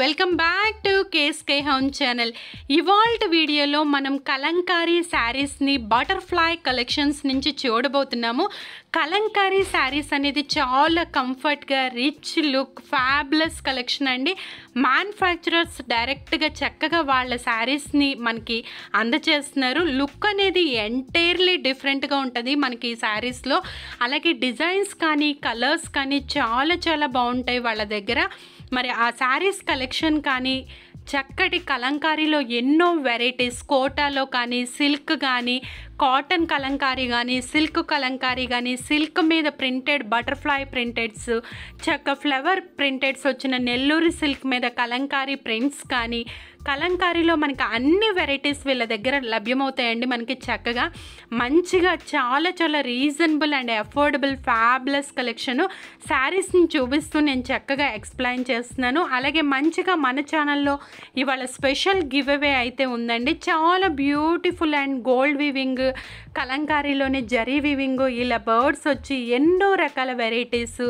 welcome back to K home channel ఇవాల్ట్ వీడియోలో మనం కలంకారీ శారీస్ని బటర్ఫ్లై కలెక్షన్స్ నుంచి చూడబోతున్నాము కలంకారీ శారీస్ అనేది చాలా కంఫర్ట్గా రిచ్ లుక్ ఫ్యాబ్లెస్ కలెక్షన్ అండి మ్యానుఫ్యాక్చరర్స్ డైరెక్ట్గా చక్కగా వాళ్ళ శారీస్ని మనకి అందజేస్తున్నారు లుక్ అనేది ఎంటైర్లీ డిఫరెంట్గా ఉంటుంది మనకి ఈ శారీస్లో అలాగే డిజైన్స్ కానీ కలర్స్ కానీ చాలా చాలా బాగుంటాయి వాళ్ళ దగ్గర మరి ఆ శారీస్ కలెక్షన్ కానీ చక్కటి కలంకారీలో ఎన్నో వెరైటీస్ కోటాలో కానీ సిల్క్ కానీ కాటన్ కలంకారీ కానీ సిల్క్ కలంకారీ కానీ సిల్క్ మీద ప్రింటెడ్ బటర్ఫ్లై ప్రింటెడ్స్ చక్క ఫ్లవర్ ప్రింటెడ్స్ వచ్చిన నెల్లూరు సిల్క్ మీద కలంకారీ ప్రింట్స్ కానీ కలంకారీలో మనకి అన్ని వెరైటీస్ వీళ్ళ దగ్గర లభ్యమవుతాయండి మనకి చక్కగా మంచిగా చాలా చాలా reasonable and affordable fabulous collection శారీస్ని చూపిస్తూ నేను చక్కగా ఎక్స్ప్లెయిన్ చేస్తున్నాను అలాగే మంచిగా మన ఛానల్లో ఇవాళ స్పెషల్ గివ్ అవే అయితే ఉందండి చాలా బ్యూటిఫుల్ అండ్ గోల్డ్ వివింగ్ కలంకారీలోనే జరీ వివింగ్ ఇలా బర్డ్స్ వచ్చి ఎన్నో రకాల varieties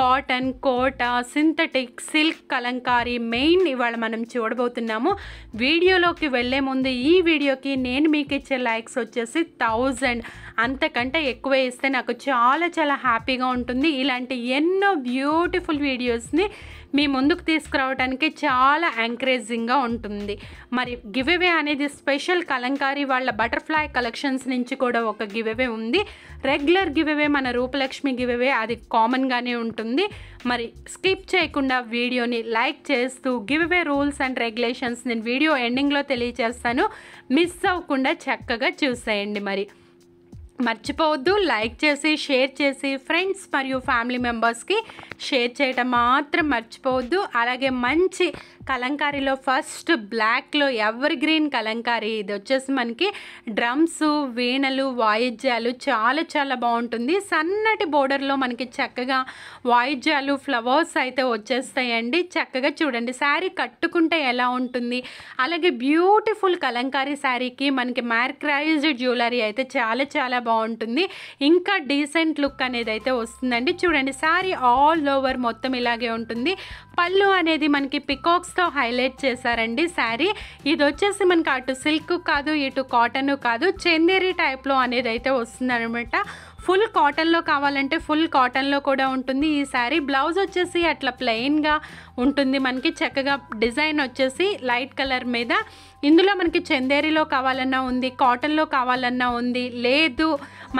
cotton Kota synthetic silk Kalamkari main ఇవాళ మనం చూడబోతున్నాము వీడియోలోకి వెళ్ళే ముందు ఈ వీడియోకి నేను మీకు ఇచ్చే లైక్స్ వచ్చేసి థౌజండ్ అంతకంటే ఎక్కువ ఇస్తే నాకు చాలా చాలా హ్యాపీగా ఉంటుంది ఇలాంటి ఎన్నో బ్యూటిఫుల్ వీడియోస్ని మీ ముందుకు తీసుకురావడానికి చాలా ఎంకరేజింగ్గా ఉంటుంది మరి గివ్వే అనేది స్పెషల్ కలంకారీ వాళ్ళ బటర్ఫ్లై కలెక్షన్స్ నుంచి కూడా ఒక గివ్వే ఉంది రెగ్యులర్ గివ్వే మన రూపలక్ష్మి గివ్వే అది కామన్గానే ఉంటుంది మరి స్కిప్ చేయకుండా వీడియోని లైక్ చేస్తూ giveaway rules and regulations details నేను వీడియో ఎండింగ్లో తెలియచేస్తాను మిస్ అవ్వకుండా చక్కగా చూసేయండి మరి మర్చిపోవద్దు లైక్ చేసి షేర్ చేసి ఫ్రెండ్స్ మరియు ఫ్యామిలీ మెంబర్స్కి షేర్ చేయటం మాత్రం మర్చిపోవద్దు అలాగే మంచి కలంకారీలో ఫస్ట్ బ్లాక్లో ఎవర్ గ్రీన్ కలంకారీ ఇది వచ్చేసి మనకి డ్రమ్స్ వీణలు వాయిద్యాలు చాలా చాలా బాగుంటుంది సన్నటి బోర్డర్లో మనకి చక్కగా వాయిద్యాలు ఫ్లవర్స్ అయితే వచ్చేస్తాయండి చక్కగా చూడండి శారీ కట్టుకుంటే ఎలా ఉంటుంది అలాగే బ్యూటిఫుల్ కలంకారీ శారీకి మనకి మ్యార్క్రైజ్డ్ జ్యువెలరీ అయితే చాలా చాలా బాగుంటుంది ఇంకా డీసెంట్ లుక్ అనేది అయితే వస్తుందండి చూడండి శారీ ఆల్ ఓవర్ మొత్తం ఇలాగే ఉంటుంది పళ్ళు అనేది మనకి పికాక్స్తో హైలైట్ చేశారండి శారీ ఇది వచ్చేసి మనకి అటు సిల్క్ కాదు ఇటు కాటన్ కాదు చందేరి టైప్లో అనేది అయితే వస్తుందనమాట ఫుల్ కాటన్లో కావాలంటే ఫుల్ కాటన్లో కూడా ఉంటుంది ఈ శారీ బ్లౌజ్ వచ్చేసి అట్లా ప్లెయిన్గా ఉంటుంది మనకి చక్కగా డిజైన్ వచ్చేసి లైట్ కలర్ మీద ఇందులో మనకి చందేరిలో కావాలన్నా ఉంది కాటన్లో కావాలన్నా ఉంది లేదు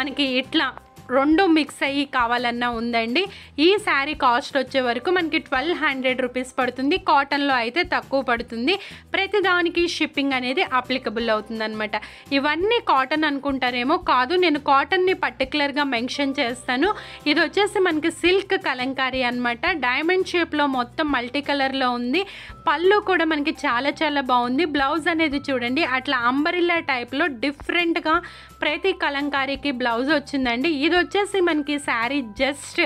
మనకి ఇట్లా రెండు మిక్స్ అయ్యి కావాలన్నా ఉందండి ఈ శారీ కాస్ట్ వచ్చే వరకు మనకి ట్వెల్వ్ హండ్రెడ్ రూపీస్ పడుతుంది కాటన్లో అయితే తక్కువ పడుతుంది ప్రతి దానికి షిప్పింగ్ అనేది అప్లికబుల్ అవుతుందనమాట ఇవన్నీ కాటన్ అనుకుంటారేమో కాదు నేను కాటన్ని పర్టికులర్గా మెన్షన్ చేస్తాను ఇది వచ్చేసి మనకి సిల్క్ కలంకారీ అనమాట డైమండ్ షేప్లో మొత్తం మల్టీ కలర్లో ఉంది పళ్ళు కూడా మనకి చాలా చాలా బాగుంది బ్లౌజ్ అనేది చూడండి అట్లా అంబరిల్లా టైప్లో డిఫరెంట్గా ప్రతి కలంకారీకి బ్లౌజ్ వచ్చిందండి ఇది వచ్చేసి మనకి శారీ జస్ట్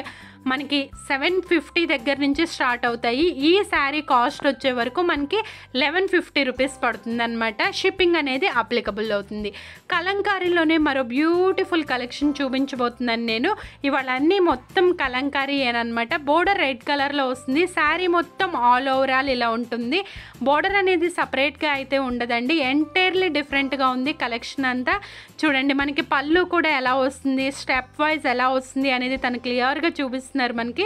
మనకి సెవెన్ ఫిఫ్టీ దగ్గర నుంచి స్టార్ట్ అవుతాయి ఈ శారీ కాస్ట్ వచ్చే వరకు మనకి లెవెన్ ఫిఫ్టీ రూపీస్ పడుతుంది అనమాట షిప్పింగ్ అనేది అప్లికబుల్ అవుతుంది కలంకారీలోనే మరో బ్యూటిఫుల్ కలెక్షన్ చూపించబోతున్నాను నేను ఇవాళ అన్నీ మొత్తం కలంకారీ అనమాట బోర్డర్ రెడ్ కలర్లో వస్తుంది శారీ మొత్తం ఆల్ ఓవరాల్ ఇలా ఉంటుంది బోర్డర్ అనేది సపరేట్గా అయితే ఉండదండి ఎంటైర్లీ డిఫరెంట్గా ఉంది కలెక్షన్ అంతా చూడండి మనకి పళ్ళు కూడా ఎలా వస్తుంది స్టెప్ వైజ్ ఎలా వస్తుంది అనేది తను క్లియర్గా చూపిస్తుంది వస్తున్నారు మనకి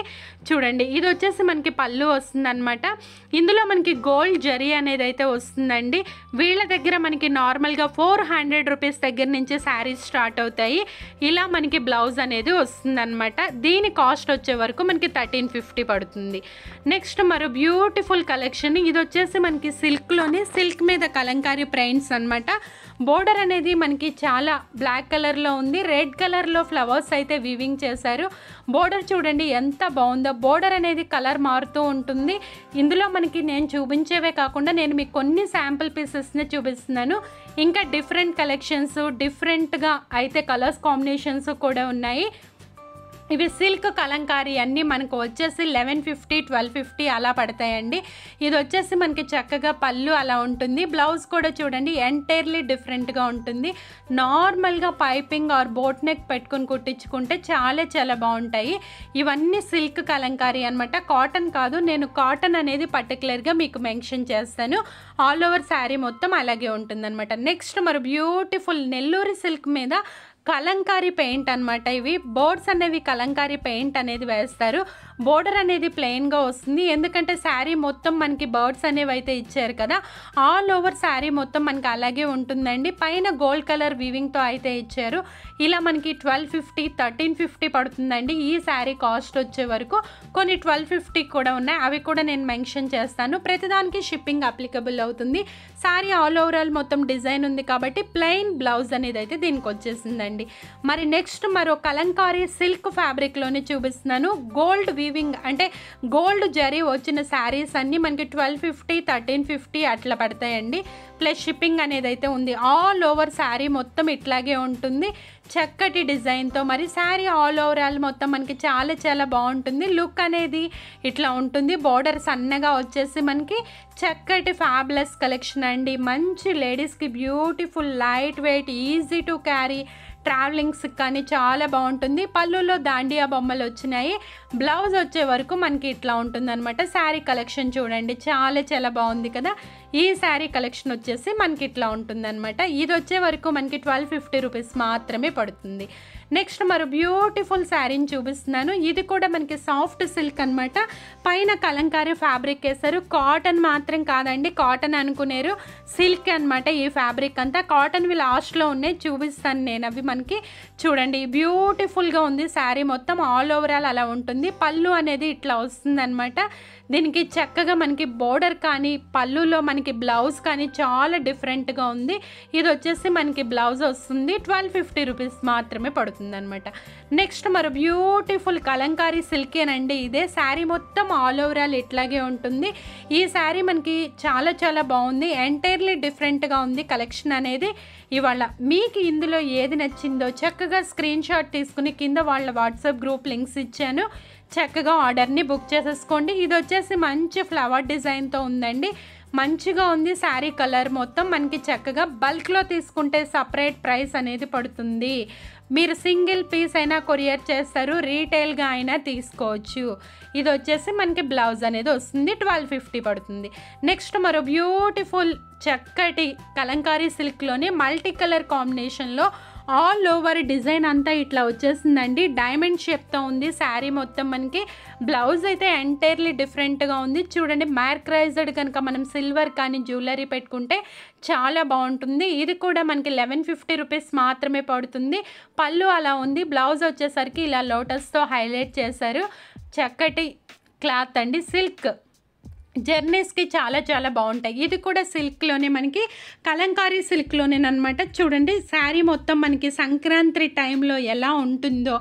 చూడండి ఇది వచ్చేసి మనకి పళ్ళు వస్తుందన్నమాట ఇందులో మనకి గోల్డ్ జరీ అనేది అయితే వస్తుందండి వీళ్ళ దగ్గర మనకి నార్మల్గా ఫోర్ హండ్రెడ్ రూపీస్ దగ్గర నుంచి శారీస్ స్టార్ట్ అవుతాయి ఇలా మనకి బ్లౌజ్ అనేది వస్తుందన్నమాట దీని కాస్ట్ వచ్చే వరకు మనకి థర్టీన్ ఫిఫ్టీ పడుతుంది నెక్స్ట్ మరో బ్యూటిఫుల్ కలెక్షన్ ఇది వచ్చేసి మనకి సిల్క్లోనే సిల్క్ మీద కలంకారీ ప్రైంట్స్ అనమాట బోర్డర్ అనేది మనకి చాలా బ్లాక్ కలర్లో ఉంది రెడ్ కలర్లో ఫ్లవర్స్ అయితే వీవింగ్ చేశారు బోర్డర్ చూడండి ఎంత బాగుందో బోర్డర్ అనేది కలర్ మారుతూ ఉంటుంది ఇందులో మనకి నేను చూపించేవే కాకుండా నేను మీకు కొన్ని శాంపుల్ పీసెస్ని చూపిస్తున్నాను ఇంకా డిఫరెంట్ కలెక్షన్స్ డిఫరెంట్గా అయితే కలర్స్ కాంబినేషన్స్ కూడా ఉన్నాయి ఇవి సిల్క్ కలంకారీ అన్నీ మనకు వచ్చేసి లెవెన్ ఫిఫ్టీ ట్వెల్వ్ ఫిఫ్టీ అలా పడతాయండి ఇది వచ్చేసి మనకి చక్కగా పళ్ళు అలా ఉంటుంది బ్లౌజ్ కూడా చూడండి ఎంటైర్లీ డిఫరెంట్గా ఉంటుంది నార్మల్గా పైపింగ్ ఆర్ బోట్ నెక్ పెట్టుకుని కుట్టించుకుంటే చాలా చాలా బాగుంటాయి ఇవన్నీ సిల్క్ కలంకారీ అనమాట కాటన్ కాదు నేను కాటన్ అనేది పర్టికులర్గా మీకు మెన్షన్ చేస్తాను ఆల్ ఓవర్ శారీ మొత్తం అలాగే ఉంటుందన్నమాట నెక్స్ట్ మరి బ్యూటిఫుల్ నెల్లూరి సిల్క్ మీద కలంకారీ పెయింట్ అనమాట ఇవి బోర్డ్స్ అనేవి కలంకారీ పెయింట్ అనేది వేస్తారు బోర్డర్ అనేది ప్లెయిన్గా వస్తుంది ఎందుకంటే శారీ మొత్తం మనకి బర్డ్స్ అనేవి అయితే ఇచ్చారు కదా ఆల్ ఓవర్ శారీ మొత్తం మనకి అలాగే ఉంటుందండి పైన గోల్డ్ కలర్ వివింగ్తో అయితే ఇచ్చారు ఇలా మనకి ట్వెల్వ్ ఫిఫ్టీ థర్టీన్ ఫిఫ్టీ పడుతుందండి ఈ శారీ కాస్ట్ వచ్చే వరకు కొన్ని ట్వెల్వ్ ఫిఫ్టీ కూడా ఉన్నాయి అవి కూడా నేను మెన్షన్ చేస్తాను ప్రతిదానికి షిప్పింగ్ అప్లికబుల్ అవుతుంది శారీ ఆల్ ఓవరాల్ మొత్తం డిజైన్ ఉంది కాబట్టి ప్లెయిన్ బ్లౌజ్ అనేది అయితే దీనికి వచ్చేసిందండి చేయండి మరి నెక్స్ట్ మరో కలంకారీ సిల్క్ ఫ్యాబ్రిక్లోనే చూపిస్తున్నాను గోల్డ్ వీవింగ్ అంటే గోల్డ్ జరీ వచ్చిన శారీస్ అన్నీ మనకి ట్వెల్వ్ ఫిఫ్టీ థర్టీన్ ఫిఫ్టీ అట్లా పడతాయండి ప్లస్ షిప్పింగ్ అనేది అయితే ఉంది ఆల్ ఓవర్ శారీ మొత్తం ఇట్లాగే ఉంటుంది చక్కటి డిజైన్తో మరి శారీ ఆల్ ఓవర్ ఆల్ మొత్తం మనకి చాలా చాలా బాగుంటుంది లుక్ అనేది ఇట్లా ఉంటుంది బార్డర్ సన్నగా వచ్చేసి మనకి చక్కటి ఫ్యాబ్లెస్ కలెక్షన్ అండి మంచి లేడీస్కి beautiful light weight easy to carry travellings కానీ చాలా బాగుంటుంది పళ్ళులో దాండియా బొమ్మలు వచ్చినాయి బ్లౌజ్ వచ్చే వరకు మనకి ఇట్లా ఉంటుంది అనమాట శారీ కలెక్షన్ చూడండి చాలా చాలా బాగుంది కదా ఈ శారీ కలెక్షన్ వచ్చేసి మనకి ఇట్లా ఉంటుందన్నమాట ఇది వచ్చే వరకు మనకి ట్వెల్వ్ ఫిఫ్టీ రూపీస్ మాత్రమే పడుతుంది నెక్స్ట్ మరో బ్యూటిఫుల్ శారీని చూపిస్తున్నాను ఇది కూడా మనకి సాఫ్ట్ సిల్క్ అనమాట పైన కలంకారీ ఫ్యాబ్రిక్ వేస్తారు కాటన్ మాత్రం కాదండి కాటన్ అనుకునేరు సిల్క్ అనమాట ఈ ఫ్యాబ్రిక్ అంతా కాటన్ వి లాస్ట్లో ఉన్నాయి చూపిస్తాను నేను అవి మనకి చూడండి బ్యూటిఫుల్గా ఉంది శారీ మొత్తం ఆల్ ఓవరాల్ అలా ఉంటుంది పళ్ళు అనేది ఇట్లా వస్తుందన్నమాట దీనికి చక్కగా మనకి బోర్డర్ కానీ పళ్ళులో మనకి బ్లౌజ్ కానీ చాలా డిఫరెంట్గా ఉంది ఇది వచ్చేసి మనకి బ్లౌజ్ వస్తుంది ట్వెల్వ్ ఫిఫ్టీ రూపీస్ మాత్రమే పడుతుంది అనమాట నెక్స్ట్ మరి బ్యూటిఫుల్ కలంకారీ సిల్కేనండి ఇదే శారీ మొత్తం ఆల్ ఓవర్ ఆల్ ఇట్లాగే ఉంటుంది ఈ శారీ మనకి చాలా చాలా బాగుంది ఎంటైర్లీ డిఫరెంట్గా ఉంది కలెక్షన్ అనేది ఇవాళ మీకు ఇందులో ఏది నచ్చిందో చక్కగా స్క్రీన్ షాట్ తీసుకుని కింద వాళ్ళ వాట్సాప్ గ్రూప్ లింక్స్ ఇచ్చాను చక్కగా ఆర్డర్ని బుక్ చేసేసుకోండి ఇది వచ్చేసి మంచి ఫ్లవర్ డిజైన్తో ఉందండి మంచిగా ఉంది శారీ కలర్ మొత్తం మనకి చక్కగా బల్క్లో తీసుకుంటే సపరేట్ ప్రైస్ అనేది పడుతుంది మీరు సింగిల్ పీస్ అయినా కొరియర్ చేస్తారు రీటైల్గా అయినా తీసుకోవచ్చు ఇది వచ్చేసి మనకి బ్లౌజ్ అనేది వస్తుంది ట్వెల్వ్ ఫిఫ్టీ పడుతుంది నెక్స్ట్ మరో బ్యూటిఫుల్ చక్కటి కలంకారీ సిల్క్లోనే మల్టీ కలర్ కాంబినేషన్లో ఆల్ ఓవర్ డిజైన్ అంతా ఇట్లా వచ్చేసిందండి డైమండ్ షేప్తో ఉంది శారీ మొత్తం మనకి బ్లౌజ్ అయితే ఎంటైర్లీ డిఫరెంట్గా ఉంది చూడండి మ్యార్క్రైజ్డ్ కనుక మనం సిల్వర్ కానీ జ్యువెలరీ పెట్టుకుంటే చాలా బాగుంటుంది ఇది కూడా మనకి లెవెన్ ఫిఫ్టీ రూపీస్ మాత్రమే పడుతుంది పళ్ళు అలా ఉంది బ్లౌజ్ వచ్చేసరికి ఇలా లోటస్తో హైలైట్ చేశారు చక్కటి క్లాత్ అండి సిల్క్ జర్నీస్కి చాలా చాలా బాగుంటాయి ఇది కూడా సిల్క్లోనే మనకి కలంకారీ సిల్క్లోనేనమాట చూడండి శారీ మొత్తం మనకి సంక్రాంతి టైంలో ఎలా ఉంటుందో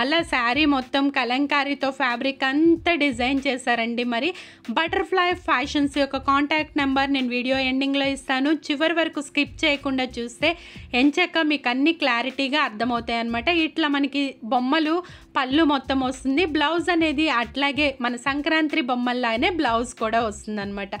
అలా శారీ మొత్తం కలంకారీతో ఫ్యాబ్రిక్ అంతా డిజైన్ చేశారండి మరి బటర్ఫ్లై ఫ్యాషన్స్ యొక్క కాంటాక్ట్ నెంబర్ నేను వీడియో ఎండింగ్లో ఇస్తాను చివరి వరకు స్కిప్ చేయకుండా చూస్తే ఎంచక్క మీకు అన్ని క్లారిటీగా అర్థమవుతాయి అనమాట ఇట్లా మనకి బొమ్మలు పళ్ళు మొత్తం వస్తుంది బ్లౌజ్ అనేది అట్లాగే మన సంక్రాంతి బొమ్మల్లానే బ్లౌజ్ కూడా వస్తుందన్నమాట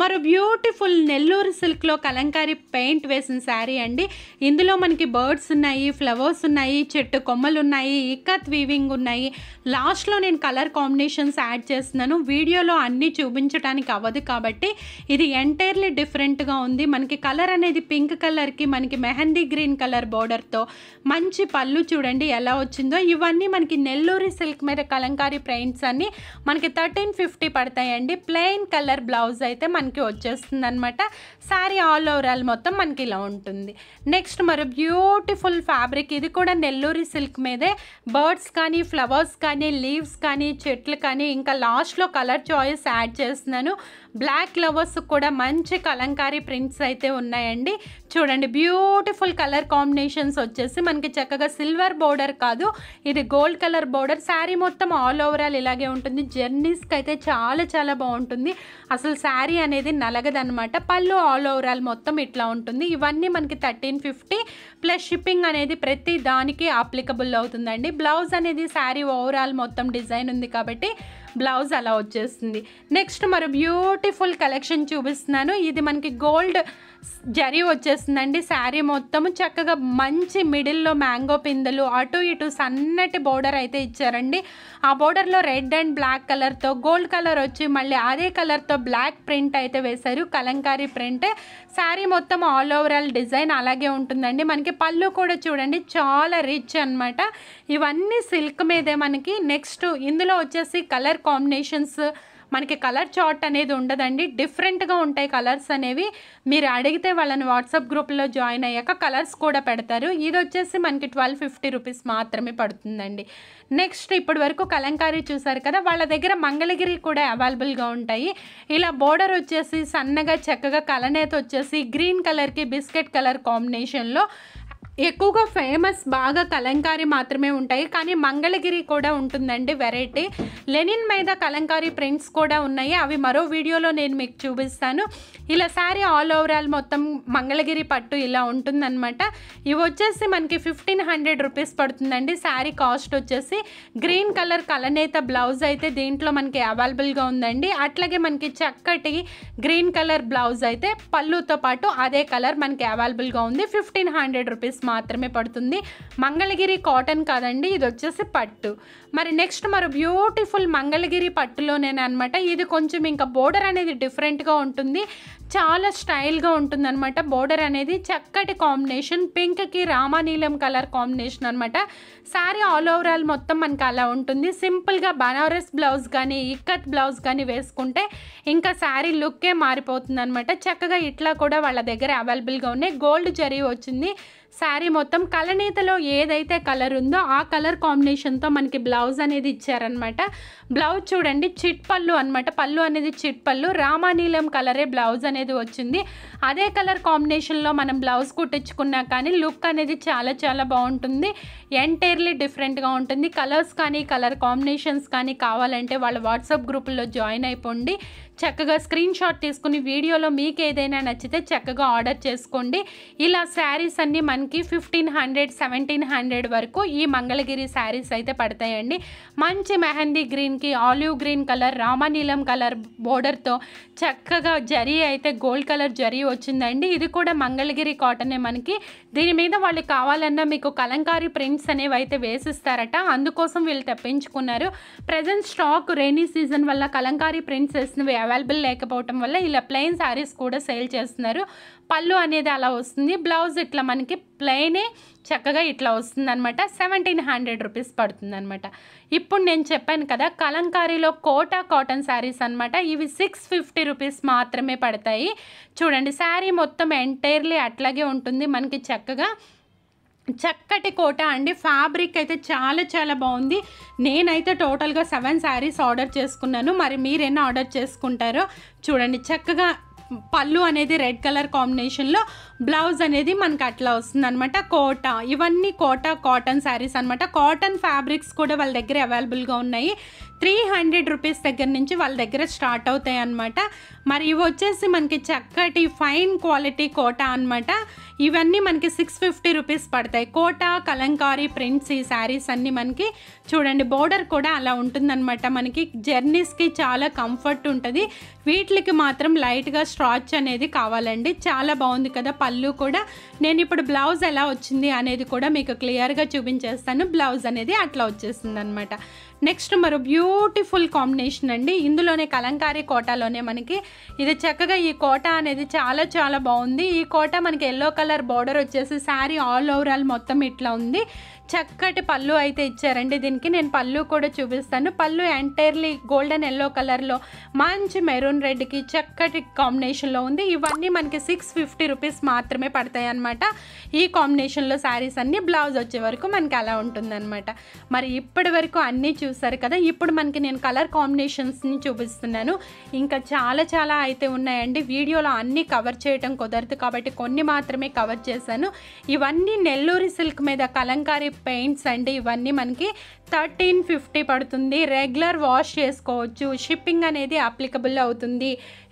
మరో బ్యూటిఫుల్ నెల్లూరు సిల్క్లో కలంకారి పెయింట్ వేసిన శారీ అండి ఇందులో మనకి బర్డ్స్ ఉన్నాయి ఫ్లవర్స్ ఉన్నాయి చెట్టు కొమ్మలు ఉన్నాయి ఇక్కత్ వీవింగ్ ఉన్నాయి లాస్ట్లో నేను కలర్ కాంబినేషన్స్ యాడ్ చేస్తున్నాను వీడియోలో అన్నీ చూపించడానికి అవ్వదు కాబట్టి ఇది ఎంటైర్లీ డిఫరెంట్గా ఉంది మనకి కలర్ అనేది పింక్ కలర్కి మనకి మెహందీ గ్రీన్ కలర్ బోర్డర్తో మంచి పళ్ళు చూడండి ఎలా వచ్చిందో ఇవన్నీ మనకి నెల్లూరి సిల్క్ మీద కలంకారీ ప్రెయింట్స్ అన్నీ మనకి థర్టీన్ ఫిఫ్టీ పడతాయండి ప్లెయిన్ కలర్ బ్లౌజ్ అయితే మన మనకి వచ్చేస్తుంది అనమాట శారీ ఆల్ ఓవరాల్ మొత్తం మనకి ఇలా ఉంటుంది నెక్స్ట్ మరి బ్యూటిఫుల్ ఫ్యాబ్రిక్ ఇది కూడా నెల్లూరి సిల్క్ మీదే బర్డ్స్ కానీ ఫ్లవర్స్ కానీ లీవ్స్ కానీ చెట్లు కానీ ఇంకా లాస్ట్లో కలర్ చాయిస్ యాడ్ చేస్తున్నాను బ్లాక్ లవర్స్ కూడా మంచి కలంకారీ ప్రింట్స్ అయితే ఉన్నాయండి చూడండి బ్యూటిఫుల్ కలర్ కాంబినేషన్స్ వచ్చేసి మనకి చక్కగా సిల్వర్ బోర్డర్ కాదు ఇది గోల్డ్ కలర్ బోర్డర్ శారీ మొత్తం ఆల్ ఓవరాల్ ఇలాగే ఉంటుంది జర్నీస్కి అయితే చాలా చాలా బాగుంటుంది అసలు శారీ అనేది నలగదనమాట పళ్ళు ఆల్ ఓవరాల్ మొత్తం ఇట్లా ఉంటుంది ఇవన్నీ మనకి థర్టీన్ ఫిఫ్టీ ప్లస్ షిప్పింగ్ అనేది ప్రతి దానికి అప్లికబుల్ అవుతుందండి బ్లౌజ్ అనేది శారీ ఓవరాల్ మొత్తం డిజైన్ ఉంది కాబట్టి బ్లౌజ్ అలా వచ్చేస్తుంది నెక్స్ట్ మరి బ్యూటిఫుల్ కలెక్షన్ చూపిస్తున్నాను ఇది మనకి గోల్డ్ జరీ వచ్చేస్తుందండి శారీ మొత్తం చక్కగా మంచి మిడిల్లో మ్యాంగో పిందెలు అటు ఇటు సన్నటి బోర్డర్ అయితే ఇచ్చారండి ఆ బోర్డర్లో రెడ్ అండ్ బ్లాక్ కలర్తో గోల్డ్ కలర్ వచ్చి మళ్ళీ అదే కలర్తో బ్లాక్ ప్రింట్ అయితే వేశారు కలంకారీ ప్రింట్ శారీ మొత్తం ఆల్ ఓవరాల్ డిజైన్ అలాగే ఉంటుందండి మనకి పళ్ళు కూడా చూడండి చాలా రిచ్ అనమాట ఇవన్నీ సిల్క్ మీదే మనకి నెక్స్ట్ ఇందులో వచ్చేసి కలర్ కలర్ కాంబినేషన్స్ మనకి కలర్ చార్ట్ అనేది ఉండదండి డిఫరెంట్గా ఉంటాయి కలర్స్ అనేవి మీరు అడిగితే వాళ్ళని వాట్సాప్ గ్రూప్లో జాయిన్ అయ్యాక కలర్స్ కూడా పెడతారు ఇది వచ్చేసి మనకి ట్వెల్వ్ ఫిఫ్టీ రూపీస్ మాత్రమే పడుతుందండి నెక్స్ట్ ఇప్పటి వరకు కలంకారీ చూసారు కదా వాళ్ళ దగ్గర మంగళగిరి కూడా అవైలబుల్గా ఉంటాయి ఇలా బోర్డర్ వచ్చేసి సన్నగా చక్కగా కలనేత వచ్చేసి గ్రీన్ కలర్కి బిస్కెట్ కలర్ కాంబినేషన్లో ఎక్కువగా ఫేమస్ బాగా కలంకారి మాత్రమే ఉంటాయి కానీ మంగళగిరి కూడా ఉంటుందండి వెరైటీ లెనిన్ మీద కలంకారీ ప్రింట్స్ కూడా ఉన్నాయి అవి మరో వీడియోలో నేను మీకు చూపిస్తాను ఇలా శారీ ఆల్ ఓవరాల్ మొత్తం మంగళగిరి పట్టు ఇలా ఉంటుందన్నమాట ఇవి వచ్చేసి మనకి ఫిఫ్టీన్ హండ్రెడ్ రూపీస్ పడుతుందండి శారీ కాస్ట్ వచ్చేసి గ్రీన్ కలర్ కలనేత బ్లౌజ్ అయితే దీంట్లో మనకి అవైలబుల్గా ఉందండి అట్లాగే మనకి చక్కటి గ్రీన్ కలర్ బ్లౌజ్ అయితే పళ్ళుతో పాటు అదే కలర్ మనకి అవైలబుల్గా ఉంది ఫిఫ్టీన్ హండ్రెడ్ రూపీస్ మాత్రమే పడుతుంది మంగళగిరి కాటన్ కాదండి ఇది వచ్చేసి పట్టు మరి నెక్స్ట్ మరి బ్యూటిఫుల్ మంగళగిరి పట్టులోనే అనమాట ఇది కొంచెం ఇంకా బోర్డర్ అనేది డిఫరెంట్గా ఉంటుంది చాలా స్టైల్గా ఉంటుంది అనమాట బోర్డర్ అనేది చక్కటి కాంబినేషన్ పింక్కి రామానీలం కలర్ కాంబినేషన్ అనమాట శారీ ఆల్ ఓవరాల్ మొత్తం మనకి అలా ఉంటుంది సింపుల్గా బనారస్ బ్లౌజ్ కానీ ఇక్కత్ బ్లౌజ్ కానీ వేసుకుంటే ఇంకా శారీ లుక్కే మారిపోతుంది అనమాట చక్కగా ఇట్లా కూడా వాళ్ళ దగ్గర అవైలబుల్గా ఉన్నాయి గోల్డ్ జరీ వచ్చింది శారీ మొత్తం కలనీతలో ఏదైతే కలర్ ఉందో ఆ కలర్ కాంబినేషన్తో మనకి బ్లౌజ్ అనేది ఇచ్చారనమాట బ్లౌజ్ చూడండి చిట్ పళ్ళు అనమాట పళ్ళు అనేది చిట్ పళ్ళు రామానీలం కలరే బ్లౌజ్ అనేది వచ్చింది అదే కలర్ కాంబినేషన్లో మనం బ్లౌజ్ కుట్టించుకున్నా కానీ లుక్ అనేది చాలా చాలా బాగుంటుంది ఎంటైర్లీ డిఫరెంట్గా ఉంటుంది కలర్స్ కానీ కలర్ కాంబినేషన్స్ కానీ కావాలంటే వాళ్ళ వాట్సాప్ గ్రూపుల్లో జాయిన్ అయిపోండి చక్కగా స్క్రీన్ షాట్ తీసుకుని వీడియోలో మీకు ఏదైనా నచ్చితే చక్కగా ఆర్డర్ చేసుకోండి ఇలా శారీస్ అన్నీ మనకి ఫిఫ్టీన్ హండ్రెడ్ సెవెంటీన్ హండ్రెడ్ వరకు ఈ మంగళగిరి శారీస్ అయితే పడతాయండి మంచి మెహందీ గ్రీన్కి ఆలివ్ గ్రీన్ కలర్ రామనీలం కలర్ బోర్డర్తో చక్కగా జరీ అయితే గోల్డ్ కలర్ జరీ వచ్చిందండి ఇది కూడా మంగళగిరి కాటనే మనకి దీని మీద వాళ్ళు కావాలన్నా మీకు కలంకారీ ప్రింట్స్ అనేవి అయితే వేసిస్తారట అందుకోసం వీళ్ళు తెప్పించుకున్నారు ప్రజెంట్ స్టాక్ రెయినీ సీజన్ వల్ల కలంకారీ ప్రింట్స్ వేసినవి అవైలబుల్ లేకపోవటం వల్ల ఇలా ప్లెయిన్ శారీస్ కూడా సేల్ చేస్తున్నారు పళ్ళు అనేది అలా వస్తుంది బ్లౌజ్ ఇట్లా మనకి ప్లెయినే చక్కగా ఇట్లా వస్తుంది అనమాట సెవెంటీన్ హండ్రెడ్ రూపీస్ పడుతుంది అనమాట ఇప్పుడు నేను చెప్పాను కదా కలంకారీలో కోటా కాటన్ శారీస్ అనమాట ఇవి సిక్స్ ఫిఫ్టీ రూపీస్ మాత్రమే పడతాయి చూడండి శారీ మొత్తం ఎంటైర్లీ అట్లాగే ఉంటుంది మనకి చక్కగా చక్కటి కోట అండి ఫ్యాబ్రిక్ అయితే చాలా చాలా బాగుంది నేనైతే టోటల్గా సెవెన్ శారీస్ ఆర్డర్ చేసుకున్నాను మరి మీరేనా ఆర్డర్ చేసుకుంటారో చూడండి చక్కగా పళ్ళు అనేది రెడ్ కలర్ కాంబినేషన్లో బ్లౌజ్ అనేది మనకు అట్లా వస్తుంది అనమాట కోట ఇవన్నీ కోట కాటన్ శారీస్ అనమాట కాటన్ ఫ్యాబ్రిక్స్ కూడా వాళ్ళ దగ్గర అవైలబుల్గా ఉన్నాయి త్రీ హండ్రెడ్ రూపీస్ దగ్గర నుంచి వాళ్ళ దగ్గర స్టార్ట్ అవుతాయి అనమాట మరి ఇవి వచ్చేసి మనకి చక్కటి ఫైన్ క్వాలిటీ కోట అనమాట ఇవన్నీ మనకి సిక్స్ ఫిఫ్టీ రూపీస్ పడతాయి కోట కలంకారీ ప్రింట్స్ ఈ శారీస్ అన్నీ మనకి చూడండి బోర్డర్ కూడా అలా ఉంటుందన్నమాట మనకి జర్నీస్కి చాలా కంఫర్ట్ ఉంటుంది వీటికి మాత్రం లైట్గా స్ట్రాచ్ అనేది కావాలండి చాలా బాగుంది కదా పళ్ళు కూడా నేను ఇప్పుడు బ్లౌజ్ ఎలా వచ్చింది అనేది కూడా మీకు క్లియర్గా చూపించేస్తాను బ్లౌజ్ అనేది అట్లా వచ్చేసింది అనమాట నెక్స్ట్ మరో బ్యూటిఫుల్ కాంబినేషన్ అండి ఇందులోనే కలంకారీ కోటాలోనే మనకి ఇది చక్కగా ఈ కోట అనేది చాలా చాలా బాగుంది ఈ కోట మనకి ఎల్లో కలర్ బార్డర్ వచ్చేసి శారీ ఆల్ ఓవరాల్ మొత్తం ఇట్లా ఉంది చక్కటి పళ్ళు అయితే ఇచ్చారండి దీనికి నేను పళ్ళు కూడా చూపిస్తాను పళ్ళు ఎంటైర్లీ గోల్డెన్ ఎల్లో కలర్లో మంచి మెరూన్ రెడ్కి చక్కటి కాంబినేషన్లో ఉంది ఇవన్నీ మనకి సిక్స్ ఫిఫ్టీ రూపీస్ మాత్రమే పడతాయి అనమాట ఈ కాంబినేషన్లో శారీస్ అన్నీ బ్లౌజ్ వచ్చే వరకు మనకి అలా ఉంటుందన్నమాట మరి ఇప్పటి వరకు అన్నీ చూసారు కదా ఇప్పుడు మనకి నేను కలర్ కాంబినేషన్స్ని చూపిస్తున్నాను ఇంకా చాలా చాలా అయితే ఉన్నాయండి వీడియోలో అన్నీ కవర్ చేయటం కుదరదు కాబట్టి కొన్ని మాత్రమే కవర్ చేశాను ఇవన్నీ నెల్లూరి సిల్క్ మీద కలంకారీ పెయింట్స్ అండి ఇవన్నీ మనకి థర్టీన్ ఫిఫ్టీ పడుతుంది రెగ్యులర్ వాష్ చేసుకోవచ్చు షిప్పింగ్ అనేది అప్లికబుల్ అవుతుంది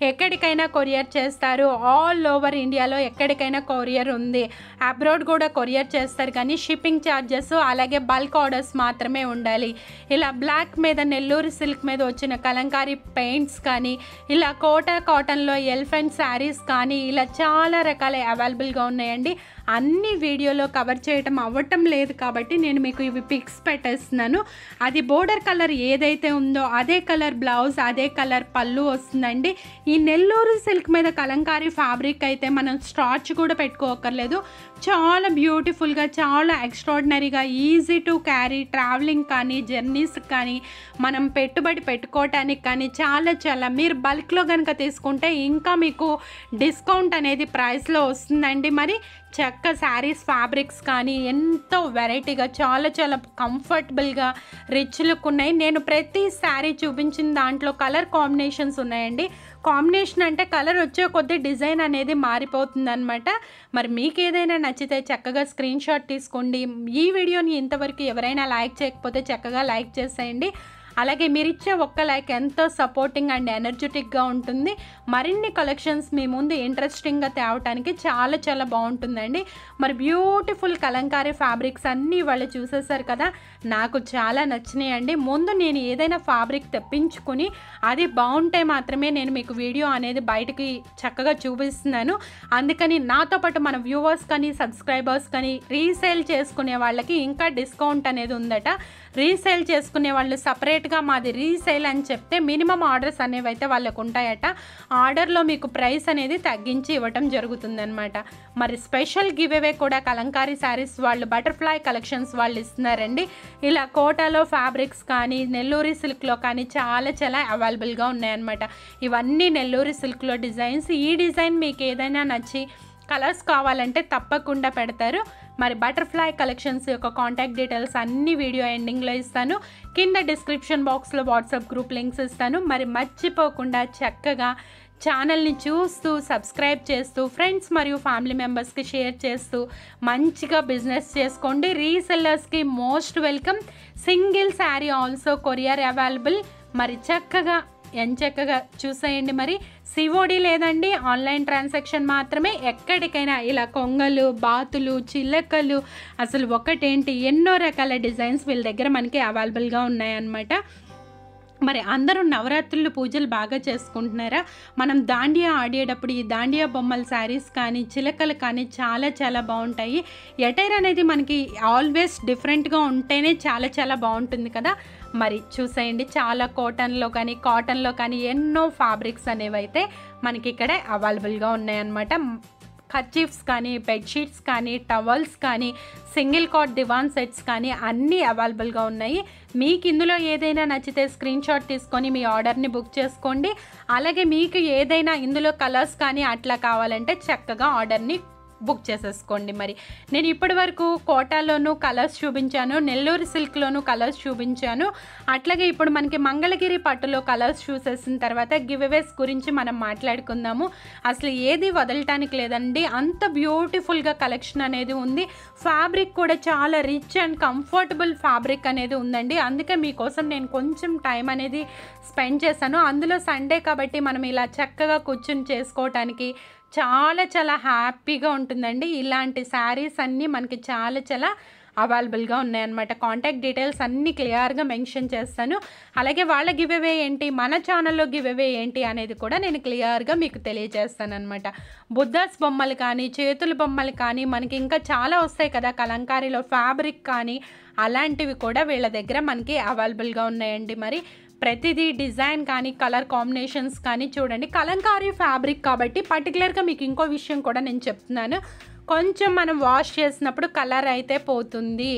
ఎక్కడికైనా కొరియర్ చేస్తారు ఆల్ ఓవర్ ఇండియాలో ఎక్కడికైనా కొరియర్ ఉంది అబ్రాడ్ కూడా కొరియర్ చేస్తారు కానీ షిప్పింగ్ ఛార్జెస్ అలాగే బల్క్ ఆర్డర్స్ మాత్రమే ఉండాలి ఇలా బ్లాక్ మీద నెల్లూరు సిల్క్ మీద వచ్చిన కలంకారీ పెయింట్స్ కానీ ఇలా కోటా కాటన్లో ఎలిఫెంట్ శారీస్ కానీ ఇలా చాలా రకాల అవైలబుల్గా ఉన్నాయండి అన్ని వీడియోలో కవర్ చేయటం అవ్వటం లేదు కాబట్టి నేను మీకు ఇవి పిక్స్ పెట్టేస్తున్నాను అది బోర్డర్ కలర్ ఏదైతే ఉందో అదే కలర్ బ్లౌజ్ అదే కలర్ పళ్ళు వస్తుందండి ఈ నెల్లూరు సిల్క్ మీద కలంకారీ ఫ్యాబ్రిక్ అయితే మనం స్టార్చ్ కూడా పెట్టుకోకర్లేదు చాలా బ్యూటిఫుల్గా చాలా ఎక్స్ట్రాడినరీగా ఈజీ టు క్యారీ ట్రావెలింగ్ కానీ జర్నీస్ కానీ మనం పెట్టుబడి పెట్టుకోవటానికి కానీ చాలా చాలా మీరు బల్క్లో కనుక తీసుకుంటే ఇంకా మీకు డిస్కౌంట్ అనేది ప్రైస్లో వస్తుందండి మరి చక్క శారీస్ ఫ్యాబ్రిక్స్ కానీ ఎంతో వెరైటీగా చాలా చాలా కంఫర్టబుల్గా రిచ్ లుక్ ఉన్నాయి నేను ప్రతి శారీ చూపించిన దాంట్లో కలర్ కాంబినేషన్స్ ఉన్నాయండి కాంబినేషన్ అంటే కలర్ వచ్చే కొద్దీ డిజైన్ అనేది మారిపోతుంది అనమాట మరి మీకు ఏదైనా నచ్చితే చక్కగా స్క్రీన్ షాట్ తీసుకోండి ఈ వీడియోని ఇంతవరకు ఎవరైనా లైక్ చేయకపోతే చక్కగా లైక్ చేసేయండి అలాగే మీరిచ్చే ఒక్క లైక్ ఎంతో సపోర్టింగ్ అండ్ ఎనర్జెటిక్గా ఉంటుంది మరిన్ని కలెక్షన్స్ మీ ముందు ఇంట్రెస్టింగ్గా తేవటానికి చాలా చాలా బాగుంటుందండి మరి బ్యూటిఫుల్ కలంకారీ ఫ్యాబ్రిక్స్ అన్నీ వాళ్ళు చూసేసారు కదా నాకు చాలా నచ్చినాయండి ముందు నేను ఏదైనా ఫ్యాబ్రిక్ తెప్పించుకుని అది బాగుంటే మాత్రమే నేను మీకు వీడియో అనేది బయటకి చక్కగా చూపిస్తున్నాను అందుకని నాతో పాటు మన వ్యూవర్స్ కానీ సబ్స్క్రైబర్స్ కానీ రీసేల్ చేసుకునే వాళ్ళకి ఇంకా డిస్కౌంట్ అనేది ఉందట రీసేల్ చేసుకునే వాళ్ళు సపరేట్ డైరెక్ట్గా మాది రీసేల్ అని చెప్తే మినిమం ఆర్డర్స్ అనేవి అయితే వాళ్ళకు ఉంటాయట ఆర్డర్లో మీకు ప్రైస్ అనేది తగ్గించి ఇవ్వటం జరుగుతుందనమాట మరి స్పెషల్ గివ్ అవే కూడా కలంకారీ శారీస్ వాళ్ళు బటర్ఫ్లై కలెక్షన్స్ వాళ్ళు ఇస్తున్నారండి ఇలా కోటాలో ఫ్యాబ్రిక్స్ కానీ నెల్లూరి సిల్క్లో కానీ చాలా చాలా అవైలబుల్గా ఉన్నాయన్నమాట ఇవన్నీ నెల్లూరి సిల్క్లో డిజైన్స్ ఈ డిజైన్ మీకు ఏదైనా నచ్చి కలర్స్ కావాలంటే తప్పకుండా పెడతారు మరి బటర్ఫ్లై కలెక్షన్స్ యొక్క కాంటాక్ట్ డీటెయిల్స్ అన్ని వీడియో ఎండింగ్లో ఇస్తాను కింద డిస్క్రిప్షన్ బాక్స్లో వాట్సాప్ గ్రూప్ లింక్స్ ఇస్తాను మరి మర్చిపోకుండా చక్కగా ఛానల్ని చూస్తూ సబ్స్క్రైబ్ చేస్తూ ఫ్రెండ్స్ మరియు ఫ్యామిలీ మెంబర్స్కి షేర్ చేస్తూ మంచిగా బిజినెస్ చేసుకోండి రీసెల్లర్స్కి most welcome single sari also courier available మరి చక్కగా ఎంచక్కగా చూసేయండి మరి సివోడి లేదండి ఆన్లైన్ ట్రాన్సాక్షన్ మాత్రమే ఎక్కడికైనా ఇలా కొంగలు బాతులు చిలకలు అసలు ఒకటేంటి ఎన్నో రకాల డిజైన్స్ వీళ్ళ దగ్గర మనకి అవైలబుల్గా ఉన్నాయన్నమాట మరి అందరూ నవరాత్రులు పూజలు బాగా చేసుకుంటున్నారా మనం దాండియా ఆడేటప్పుడు ఈ దాండియా బొమ్మల శారీస్ కానీ చిలకలు కానీ చాలా చాలా బాగుంటాయి ఎటైర్ అనేది మనకి ఆల్వేస్ డిఫరెంట్గా ఉంటేనే చాలా చాలా బాగుంటుంది కదా మరి చూసేయండి చాలా కాటన్లో కానీ కాటన్లో కానీ ఎన్నో ఫ్యాబ్రిక్స్ అనేవి అయితే మనకి ఇక్కడ అవైలబుల్గా ఉన్నాయన్నమాట కర్చీఫ్స్ కానీ బెడ్షీట్స్ కానీ టవల్స్ కానీ సింగిల్ కాట్ దివాన్ సెట్స్ కానీ అన్నీ అవైలబుల్గా ఉన్నాయి మీకు ఇందులో ఏదైనా నచ్చితే స్క్రీన్ షాట్ తీసుకొని మీ ఆర్డర్ని బుక్ చేసుకోండి అలాగే మీకు ఏదైనా ఇందులో కలర్స్ కానీ అట్లా కావాలంటే చక్కగా ఆర్డర్ని బుక్ చేసేసుకోండి మరి నేను ఇప్పటి వరకు కోటాలోనూ కలర్స్ చూపించాను నెల్లూరు సిల్క్లోనూ కలర్స్ చూపించాను అట్లాగే ఇప్పుడు మనకి మంగళగిరి పట్టులో కలర్స్ చూసేసిన తర్వాత గివ్వేస్ గురించి మనం మాట్లాడుకుందాము అసలు ఏది వదలటానికి లేదండి అంత బ్యూటిఫుల్గా కలెక్షన్ అనేది ఉంది ఫ్యాబ్రిక్ కూడా చాలా రిచ్ అండ్ కంఫర్టబుల్ ఫ్యాబ్రిక్ అనేది ఉందండి అందుకే మీకోసం నేను కొంచెం టైం అనేది స్పెండ్ చేశాను అందులో సండే కాబట్టి మనం ఇలా చక్కగా కూర్చుని చేసుకోవటానికి చాలా చాలా హ్యాపీగా ఉంటుందండి ఇలాంటి శారీస్ అన్నీ మనకి చాలా చాలా అవైలబుల్గా ఉన్నాయన్నమాట కాంటాక్ట్ డీటెయిల్స్ అన్నీ క్లియర్గా మెన్షన్ చేస్తాను అలాగే వాళ్ళ గివ్ అవే ఏంటి మన ఛానల్లో గివ్ అవే ఏంటి అనేది కూడా నేను క్లియర్గా మీకు తెలియజేస్తానమాట బుద్ధాస్ బొమ్మలు కానీ చేతుల బొమ్మలు కానీ మనకి ఇంకా చాలా వస్తాయి కదా కలంకారీలో ఫ్యాబ్రిక్ కానీ అలాంటివి కూడా వీళ్ళ దగ్గర మనకి అవైలబుల్గా ఉన్నాయండి మరి ప్రతిదీ డిజైన్ కానీ కలర్ కాంబినేషన్స్ కానీ చూడండి కలంకారీ ఫ్యాబ్రిక్ కాబట్టి పర్టికులర్గా మీకు ఇంకో విషయం కూడా నేను చెప్తున్నాను కొంచెం మనం వాష్ చేసినప్పుడు కలర్ అయితే పోతుంది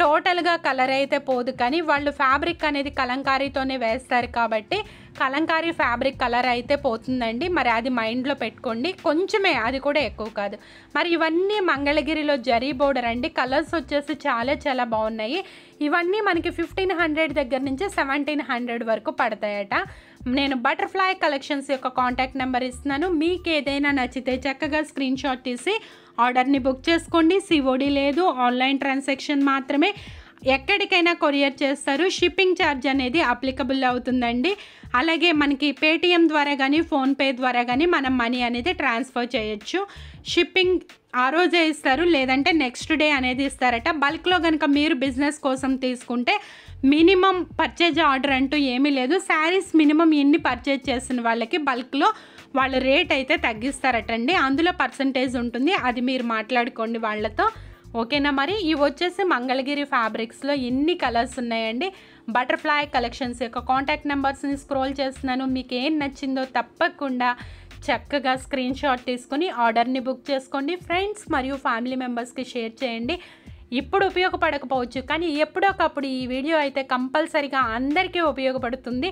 టోటల్గా కలర్ అయితే పోదు కానీ వాళ్ళు ఫ్యాబ్రిక్ అనేది కలంకారీతోనే వేస్తారు కాబట్టి కలంకారీ ఫ్యాబ్రిక్ కలర్ అయితే పోతుందండి మరి అది మైండ్లో పెట్టుకోండి కొంచెమే అది కూడా ఎక్కువ కాదు మరి ఇవన్నీ మంగళగిరిలో జరీ బోర్డర్ అండి కలర్స్ వచ్చేసి చాలా చాలా బాగున్నాయి ఇవన్నీ మనకి ఫిఫ్టీన్ హండ్రెడ్ దగ్గర నుంచి సెవెంటీన్ హండ్రెడ్ వరకు పడతాయట నేను బటర్ఫ్లై కలెక్షన్స్ యొక్క కాంటాక్ట్ నెంబర్ ఇస్తున్నాను మీకు ఏదైనా నచ్చితే చక్కగా స్క్రీన్ షాట్ తీసి ఆర్డర్ని బుక్ చేసుకోండి సిఓడి లేదు ఆన్లైన్ ట్రాన్సాక్షన్ మాత్రమే ఎక్కడికైనా కొరియర్ చేస్తారు షిప్పింగ్ ఛార్జ్ అనేది అప్లికబుల్ అవుతుందండి అలాగే మనకి పేటిఎం ద్వారా కానీ ఫోన్పే ద్వారా కానీ మనం మనీ అనేది ట్రాన్స్ఫర్ చేయొచ్చు షిప్పింగ్ ఆ రోజే ఇస్తారు లేదంటే నెక్స్ట్ డే అనేది ఇస్తారట బల్క్లో కనుక మీరు బిజినెస్ కోసం తీసుకుంటే మినిమం పర్చేజ్ ఆర్డర్ అంటూ ఏమీ లేదు శారీస్ మినిమం ఎన్ని పర్చేజ్ చేసిన వాళ్ళకి బల్క్లో వాళ్ళ రేట్ అయితే అండి అందులో పర్సంటేజ్ ఉంటుంది అది మీరు మాట్లాడుకోండి వాళ్ళతో ఓకేనా మరి ఇవి వచ్చేసి మంగళగిరి ఫ్యాబ్రిక్స్లో ఎన్ని కలర్స్ ఉన్నాయండి బటర్ఫ్లై కలెక్షన్స్ యొక్క కాంటాక్ట్ నెంబర్స్ని స్క్రోల్ చేస్తున్నాను మీకు ఏం నచ్చిందో తప్పకుండా చక్కగా స్క్రీన్ షాట్ ఆర్డర్ని బుక్ చేసుకోండి ఫ్రెండ్స్ మరియు ఫ్యామిలీ మెంబర్స్కి షేర్ చేయండి ఇప్పుడు ఉపయోగపడకపోవచ్చు కానీ ఎప్పుడొకప్పుడు ఈ వీడియో అయితే కంపల్సరీగా అందరికీ ఉపయోగపడుతుంది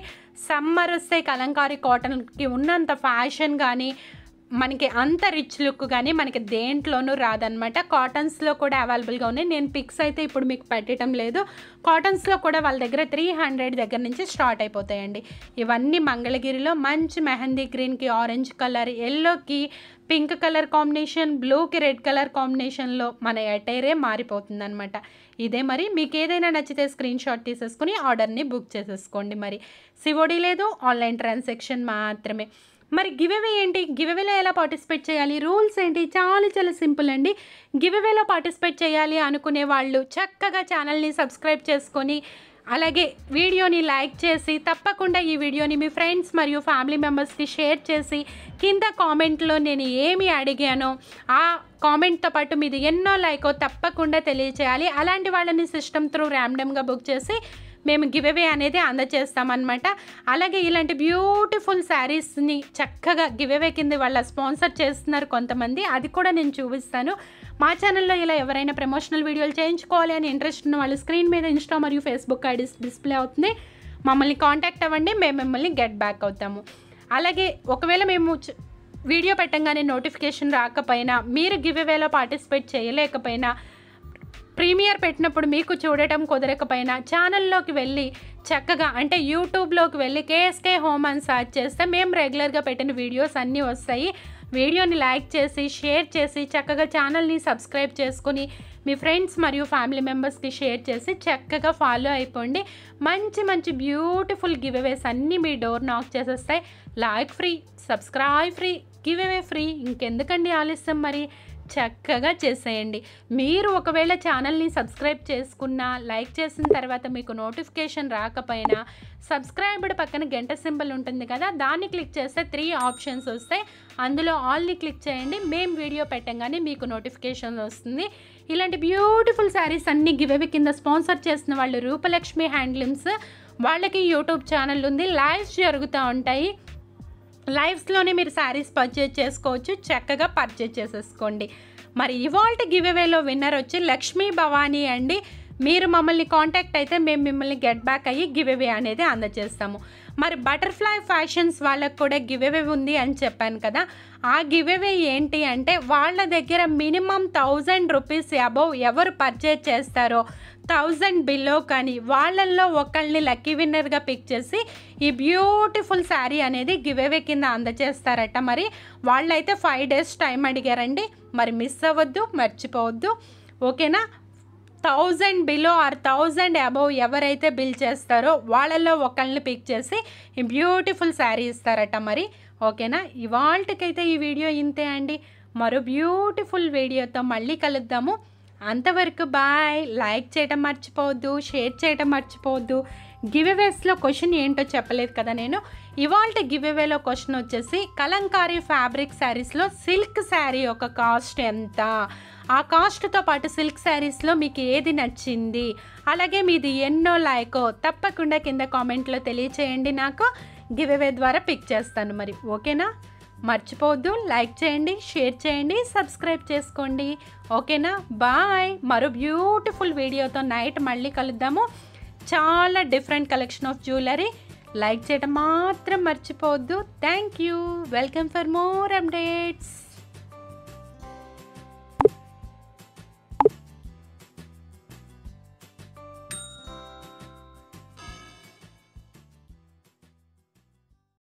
సమ్మర్ వస్తే కలంకారీ కాటన్కి ఉన్నంత ఫ్యాషన్ కానీ మనకి అంత రిచ్ లుక్ కానీ మనకి దేంట్లోనూ రాదనమాట కాటన్స్లో కూడా అవైలబుల్గా ఉన్నాయి నేను పిక్స్ అయితే ఇప్పుడు మీకు పెట్టడం లేదు కాటన్స్లో కూడా వాళ్ళ దగ్గర త్రీ హండ్రెడ్ దగ్గర నుంచి స్టార్ట్ అయిపోతాయండి ఇవన్నీ మంగళగిరిలో మంచి మెహందీ గ్రీన్కి ఆరెంజ్ కలర్ ఎల్లోకి పింక్ కలర్ కాంబినేషన్ బ్లూకి రెడ్ కలర్ కాంబినేషన్లో మన అటైరే మారిపోతుందనమాట ఇదే మరి మీకు ఏదైనా నచ్చితే స్క్రీన్ షాట్ తీసేసుకుని ఆర్డర్ని బుక్ చేసేసుకోండి మరి సివోడీ లేదు ఆన్లైన్ ట్రాన్సాక్షన్ మాత్రమే మరి గివెవే ఏంటి గివెవేలో ఎలా పార్టిసిపేట్ చేయాలి రూల్స్ ఏంటి చాలా చాలా సింపుల్ అండి గివెవేలో పార్టిసిపేట్ చేయాలి అనుకునే వాళ్ళు చక్కగా ఛానల్ని సబ్స్క్రైబ్ చేసుకొని అలాగే వీడియోని లైక్ చేసి తప్పకుండా ఈ వీడియోని మీ ఫ్రెండ్స్ మరియు ఫ్యామిలీ మెంబర్స్కి షేర్ చేసి కింద కామెంట్లో నేను ఏమి అడిగానో ఆ కామెంట్తో పాటు మీది ఎన్నో లైకో తప్పకుండా తెలియచేయాలి అలాంటి వాళ్ళని సిస్టమ్ త్రూ ర్యాండమ్గా బుక్ చేసి మేము గివ్ అవే అనేది అందజేస్తామన్నమాట అలాగే ఇలాంటి బ్యూటిఫుల్ శారీస్ని చక్కగా గివ్ అవే కింద వాళ్ళ స్పాన్సర్ చేస్తున్నారు కొంతమంది అది కూడా నేను చూపిస్తాను మా ఛానల్లో ఇలా ఎవరైనా ప్రమోషనల్ వీడియోలు చేయించుకోవాలి అని ఇంట్రెస్ట్ ఉన్న వాళ్ళు స్క్రీన్ మీద ఇన్స్టా మరియు ఫేస్బుక్ ఐడీస్ డిస్ప్లే అవుతుంది మమ్మల్ని కాంటాక్ట్ అవ్వండి మేము మిమ్మల్ని గెట్ బ్యాక్ అవుతాము అలాగే ఒకవేళ మేము వీడియో పెట్టంగానే నోటిఫికేషన్ రాకపోయినా మీరు గివ్ అవేలో పార్టిసిపేట్ చేయలేకపోయినా ప్రీమియర్ పెట్టినప్పుడు మీకు చూడటం కుదరకపోయినా ఛానల్లోకి వెళ్ళి చక్కగా అంటే యూట్యూబ్లోకి వెళ్ళి కేఎస్కే హోమ్ అని సర్చ్ చేస్తే మేము రెగ్యులర్గా పెట్టిన వీడియోస్ అన్నీ వస్తాయి వీడియోని లైక్ చేసి షేర్ చేసి చక్కగా ఛానల్ని సబ్స్క్రైబ్ చేసుకుని మీ ఫ్రెండ్స్ మరియు ఫ్యామిలీ మెంబర్స్కి షేర్ చేసి చక్కగా ఫాలో అయిపోండి మంచి మంచి బ్యూటిఫుల్ గివ్అవేస్ అన్నీ మీ డోర్ నాక్ చేసేస్తాయి like free subscribe free give away free ఇంకెందుకండి ఆలస్యం మరి చక్కగా చేసేయండి మీరు ఒకవేళ ఛానల్ని సబ్స్క్రైబ్ చేసుకున్నా లైక్ చేసిన తర్వాత మీకు నోటిఫికేషన్ రాకపోయినా సబ్స్క్రైబ్డ్ పక్కన గంట సింబల్ ఉంటుంది కదా దాన్ని క్లిక్ చేస్తే త్రీ ఆప్షన్స్ వస్తాయి అందులో ఆల్ని క్లిక్ చేయండి మేము వీడియో పెట్టంగానే మీకు నోటిఫికేషన్ వస్తుంది ఇలాంటి బ్యూటిఫుల్ శారీస్ అన్ని గివేవి కింద స్పాన్సర్ చేసిన వాళ్ళు రూపలక్ష్మి హ్యాండ్లూమ్స్ వాళ్ళకి యూట్యూబ్ ఛానల్ ఉంది లైవ్స్ జరుగుతూ ఉంటాయి లైవ్స్లోనే మీరు శారీస్ పర్చేజ్ చేసుకోవచ్చు చక్కగా పర్చేజ్ చేసేసుకోండి మరి ఇవాల్ట్ గివ్ అవేలో విన్నర్ వచ్చి లక్ష్మీ భవానీ అండి మీరు మమ్మల్ని కాంటాక్ట్ అయితే మేము మిమ్మల్ని గెట్ బ్యాక్ అయ్యి గివ్ అవే అనేది అందజేస్తాము మరి బటర్ఫ్లై ఫ్యాషన్స్ వాళ్ళకు కూడా గివ్ అవే ఉంది అని చెప్పాను కదా ఆ గివ్ అవే ఏంటి అంటే వాళ్ళ దగ్గర మినిమం థౌజండ్ రూపీస్ అబౌవ్ ఎవరు పర్చేజ్ చేస్తారో థౌజండ్ బిలో కానీ వాళ్ళల్లో ఒకళ్ళని లక్కీ విన్నర్గా పిక్ చేసి ఈ బ్యూటిఫుల్ శారీ అనేది గివేవే కింద అందజేస్తారట మరి వాళ్ళైతే ఫైవ్ డేస్ టైం అడిగారండి మరి మిస్ అవ్వద్దు మర్చిపోవద్దు ఓకేనా thousand below or thousand above ఎవరైతే బిల్ చేస్తారో వాళ్ళల్లో ఒకళ్ళని పిక్ చేసి ఈ బ్యూటిఫుల్ శారీ ఇస్తారట మరి ఓకేనా ఇవాళకైతే ఈ వీడియో ఇంతే అండి మరో బ్యూటిఫుల్ వీడియోతో మళ్ళీ కలుద్దాము అంతవరకు బాయ్ లైక్ చేయటం మర్చిపోవద్దు షేర్ చేయటం మర్చిపోవద్దు గివ్వేస్లో క్వశ్చన్ ఏంటో చెప్పలేదు కదా నేను ఇవాళ గివ్అవేలో క్వశ్చన్ వచ్చేసి కలంకారీ ఫ్యాబ్రిక్ శారీస్లో సిల్క్ శారీ యొక్క కాస్ట్ ఎంత ఆ కాస్ట్తో పాటు సిల్క్ శారీస్లో మీకు ఏది నచ్చింది అలాగే మీది ఎన్నో లైకో తప్పకుండా కింద కామెంట్లో తెలియచేయండి నాకు గివ్అవే ద్వారా పిక్ చేస్తాను మరి ఓకేనా మర్చిపోవద్దు లైక్ చేయండి షేర్ చేయండి సబ్స్క్రైబ్ చేసుకోండి ఓకేనా బాయ్ మరో బ్యూటిఫుల్ వీడియోతో నైట్ మళ్ళీ కలుద్దాము చాలా different collection of jewellery like చేయడం మాత్రం మర్చిపోవద్దు thank you welcome for more updates